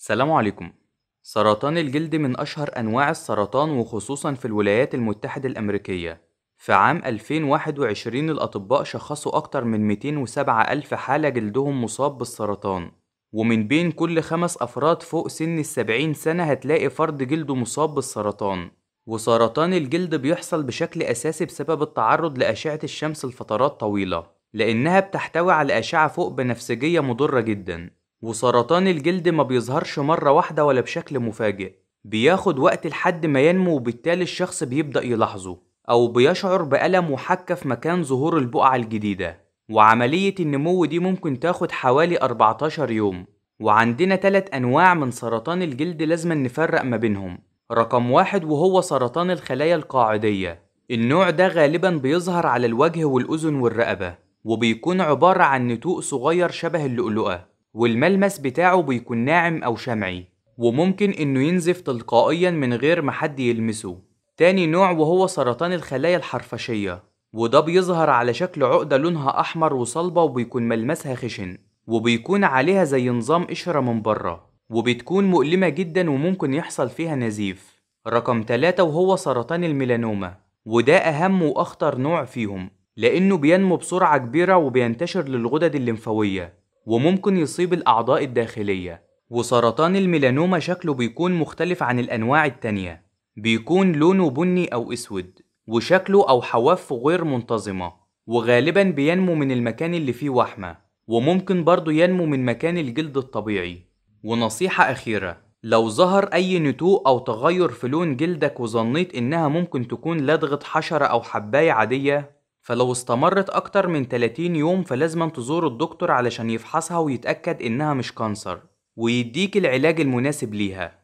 السلام عليكم سرطان الجلد من أشهر أنواع السرطان وخصوصا في الولايات المتحدة الأمريكية في عام 2021 الأطباء شخصوا أكتر من 207 ألف حالة جلدهم مصاب بالسرطان ومن بين كل خمس أفراد فوق سن السبعين سنة هتلاقي فرد جلده مصاب بالسرطان وسرطان الجلد بيحصل بشكل أساسي بسبب التعرض لأشعة الشمس لفترات طويلة لأنها بتحتوي على أشعة فوق بنفسجية مضرة جداً وسرطان الجلد ما بيظهرش مرة واحدة ولا بشكل مفاجئ بياخد وقت لحد ما ينمو وبالتالي الشخص بيبدأ يلاحظه أو بيشعر بألم وحكة في مكان ظهور البقعة الجديدة وعملية النمو دي ممكن تاخد حوالي 14 يوم وعندنا تلات أنواع من سرطان الجلد لازم نفرق ما بينهم رقم واحد وهو سرطان الخلايا القاعدية النوع ده غالبا بيظهر على الوجه والأذن والرقبة وبيكون عبارة عن نتوء صغير شبه اللؤلؤة والملمس بتاعه بيكون ناعم أو شمعي وممكن إنه ينزف تلقائيا من غير ما حد يلمسه تاني نوع وهو سرطان الخلايا الحرفشية وده بيظهر على شكل عقدة لونها أحمر وصلبة وبيكون ملمسها خشن وبيكون عليها زي نظام قشرة من بره وبتكون مؤلمة جدا وممكن يحصل فيها نزيف رقم تلاتة وهو سرطان الميلانوما وده أهم وأخطر نوع فيهم لأنه بينمو بسرعة كبيرة وبينتشر للغدد الليمفاوية وممكن يصيب الأعضاء الداخلية وسرطان الميلانوما شكله بيكون مختلف عن الأنواع التانية بيكون لونه بني أو أسود وشكله أو حوافه غير منتظمة وغالبا بينمو من المكان اللي فيه وحمة وممكن برضه ينمو من مكان الجلد الطبيعي ونصيحة أخيرة لو ظهر أي نتوء أو تغير في لون جلدك وظنيت إنها ممكن تكون لدغة حشرة أو حباية عادية فلو استمرت أكتر من 30 يوم فلازم تزور الدكتور علشان يفحصها ويتأكد إنها مش كانسر ويديك العلاج المناسب ليها